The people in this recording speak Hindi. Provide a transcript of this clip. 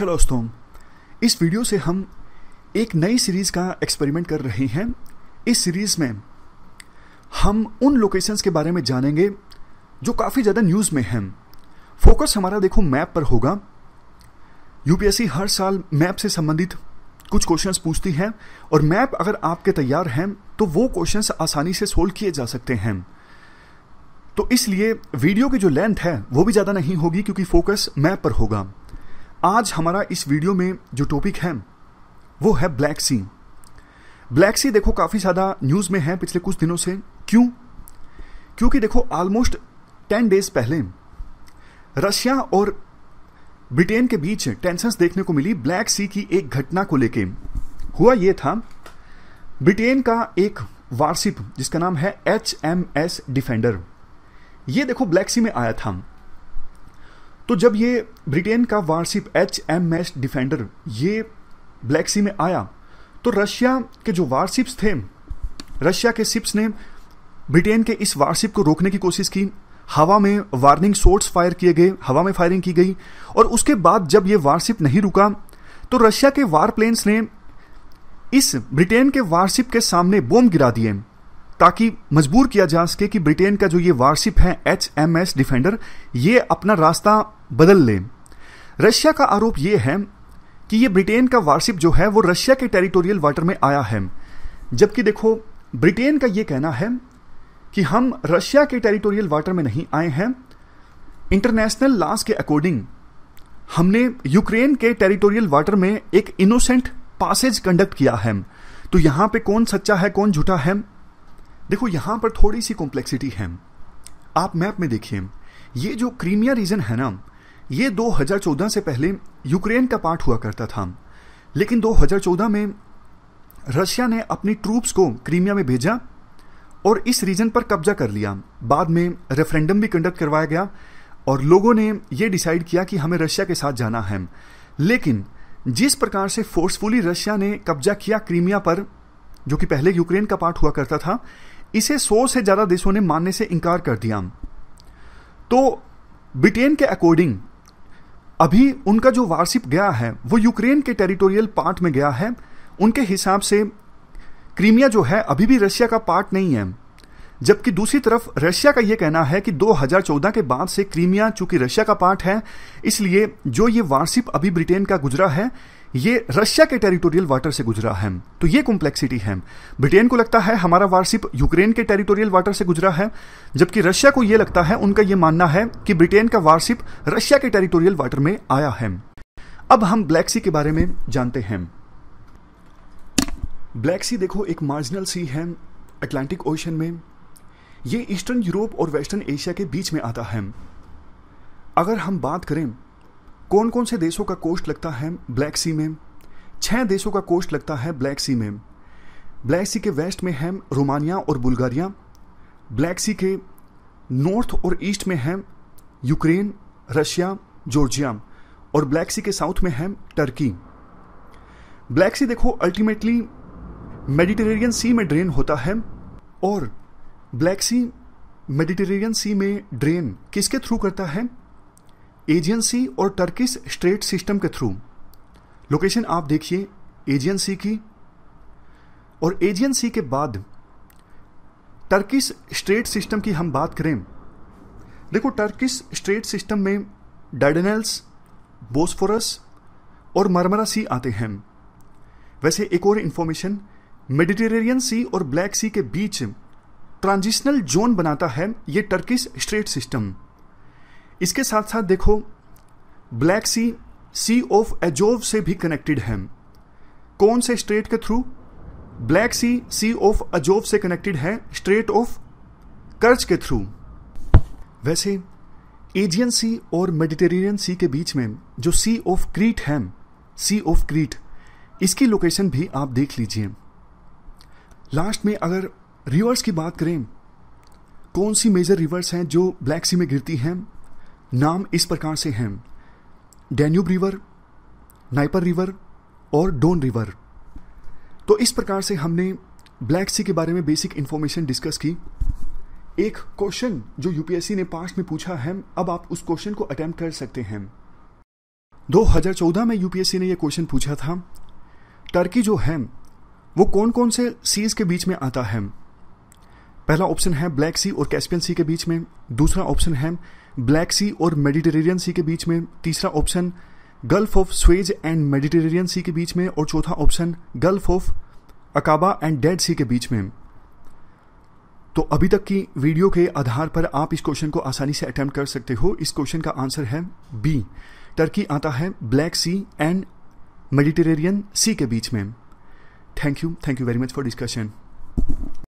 हेलो दोस्तों इस वीडियो से हम एक नई सीरीज़ का एक्सपेरिमेंट कर रहे हैं इस सीरीज़ में हम उन लोकेशंस के बारे में जानेंगे जो काफ़ी ज़्यादा न्यूज़ में हैं फोकस हमारा देखो मैप पर होगा यूपीएससी हर साल मैप से संबंधित कुछ क्वेश्चंस पूछती है और मैप अगर आपके तैयार हैं तो वो क्वेश्चंस आसानी से सोल्व किए जा सकते हैं तो इसलिए वीडियो की जो लेंथ है वो भी ज़्यादा नहीं होगी क्योंकि फोकस मैप पर होगा आज हमारा इस वीडियो में जो टॉपिक है वो है ब्लैक सी ब्लैक सी देखो काफ़ी ज़्यादा न्यूज़ में है पिछले कुछ दिनों से क्यों क्योंकि देखो ऑलमोस्ट टेन डेज पहले रशिया और ब्रिटेन के बीच टेंशन देखने को मिली ब्लैक सी की एक घटना को लेके हुआ यह था ब्रिटेन का एक वारशिप जिसका नाम है एच एम एस डिफेंडर यह देखो ब्लैक सी में आया था तो जब ये ब्रिटेन का warship H M S Defender ये ब्लैक सी में आया तो रशिया के जो वारशिप्स थे रशिया के शिप्स ने ब्रिटेन के इस वारशिप को रोकने की कोशिश की हवा में वार्निंग शॉट्स फायर किए गए हवा में फायरिंग की गई और उसके बाद जब ये वारशिप नहीं रुका तो रशिया के वार प्लेन्स ने इस ब्रिटेन के वारशिप के सामने बोम गिरा दिए ताकि मजबूर किया जा सके कि ब्रिटेन का जो ये वारशिप है एच एम एस डिफेंडर ये अपना रास्ता बदल लें रशिया का आरोप यह है कि ये ब्रिटेन का वारशिप जो है वो रशिया के टेरिटोरियल वाटर में आया है जबकि देखो ब्रिटेन का ये कहना है कि हम रशिया के टेरिटोरियल वाटर में नहीं आए हैं इंटरनेशनल लॉस के अकॉर्डिंग हमने यूक्रेन के टेरिटोरियल वाटर में एक इनोसेंट पासेज कंडक्ट किया है तो यहां पे कौन सच्चा है कौन झूठा है देखो यहां पर थोड़ी सी कॉम्प्लेक्सिटी है आप मैप में देखिए ये जो क्रीमिया रीजन है ना ये 2014 से पहले यूक्रेन का पार्ट हुआ करता था लेकिन 2014 में रशिया ने अपनी ट्रूप्स को क्रीमिया में भेजा और इस रीजन पर कब्जा कर लिया बाद में रेफरेंडम भी कंडक्ट करवाया गया और लोगों ने ये डिसाइड किया कि हमें रशिया के साथ जाना है लेकिन जिस प्रकार से फोर्सफुली रशिया ने कब्जा किया क्रीमिया पर जो कि पहले यूक्रेन का पार्ट हुआ करता था इसे सौ से ज़्यादा देशों ने मानने से इंकार कर दिया तो ब्रिटेन के अकॉर्डिंग अभी उनका जो वारशिप गया है वो यूक्रेन के टेरिटोरियल पार्ट में गया है उनके हिसाब से क्रीमिया जो है अभी भी रशिया का पार्ट नहीं है जबकि दूसरी तरफ रशिया का यह कहना है कि 2014 के बाद से क्रीमिया चूंकि रशिया का पार्ट है इसलिए जो ये वारशिप अभी ब्रिटेन का गुजरा है ये रशिया के टेरिटोरियल वाटर से गुजरा है तो ये कॉम्प्लेक्सिटी है ब्रिटेन को लगता है हमारा वारशिप यूक्रेन के टेरिटोरियल वाटर से गुजरा है जबकि रशिया को ये लगता है उनका ये मानना है कि ब्रिटेन का वारशिप रशिया के टेरिटोरियल वाटर में आया है अब हम ब्लैक सी के बारे में जानते हैं ब्लैक सी देखो एक मार्जिनल सी है अटलांटिक ओशन में ये ईस्टर्न यूरोप और वेस्टर्न एशिया के बीच में आता है अगर हम बात करें कौन कौन से देशों का कोस्ट लगता है ब्लैक सी में छह देशों का कोस्ट लगता है ब्लैक सी में ब्लैक सी के वेस्ट में है रोमानिया और बुल्गारिया ब्लैक सी के नॉर्थ और ईस्ट में है यूक्रेन रशिया जॉर्जिया और ब्लैक सी के साउथ में है टर्की ब्लैक सी देखो अल्टीमेटली मेडिटेरेनियन सी में ड्रेन होता है और ब्लैक सी मेडिटेरेनियन सी में ड्रेन किसके थ्रू करता है एजेंसी और टर्किस स्ट्रेट सिस्टम के थ्रू लोकेशन आप देखिए एजियन सी की और एजियन सी के बाद टर्किस स्ट्रेट सिस्टम की हम बात करें देखो टर्किस स्ट्रेट सिस्टम में डायडनल्स बोस्फोरस और मरमरा सी आते हैं वैसे एक और इन्फॉर्मेशन मेडिटेरेनियन सी और ब्लैक सी के बीच ट्रांजिशनल जोन बनाता है ये टर्किस स्ट्रेट सिस्टम इसके साथ साथ देखो Black Sea Sea of Azov से भी कनेक्टेड है कौन से स्ट्रेट के through Black Sea Sea of Azov से कनेक्टेड है स्ट्रेट ऑफ कर्ज के थ्रू वैसे एजियन सी और मेडिटेरेनियन सी के बीच में जो सी ऑफ क्रीट है सी ऑफ क्रीट इसकी लोकेशन भी आप देख लीजिए लास्ट में अगर रिवर्स की बात करें कौन सी मेजर रिवर्स हैं जो ब्लैक सी में गिरती हैं नाम इस प्रकार से हैं डेन्यूब रिवर नाइपर रिवर और डोन रिवर तो इस प्रकार से हमने ब्लैक सी के बारे में बेसिक इन्फॉर्मेशन डिस्कस की एक क्वेश्चन जो यूपीएससी ने पास्ट में पूछा है अब आप उस क्वेश्चन को अटेम्प्ट कर सकते हैं 2014 में यूपीएससी ने यह क्वेश्चन पूछा था टर्की जो है वो कौन कौन से सीज के बीच में आता है पहला ऑप्शन है ब्लैक सी और कैस्पियन सी के बीच में दूसरा ऑप्शन है ब्लैक सी और मेडिटेरेनियन सी के बीच में तीसरा option Gulf of Suez and Mediterranean Sea के बीच में और चौथा option Gulf of Aqaba and Dead Sea के बीच में तो अभी तक की वीडियो के आधार पर आप इस क्वेश्चन को आसानी से अटैम्प्ट कर सकते हो इस क्वेश्चन का आंसर है बी टर्की आता है Black Sea and Mediterranean Sea के बीच में thank you thank you very much for discussion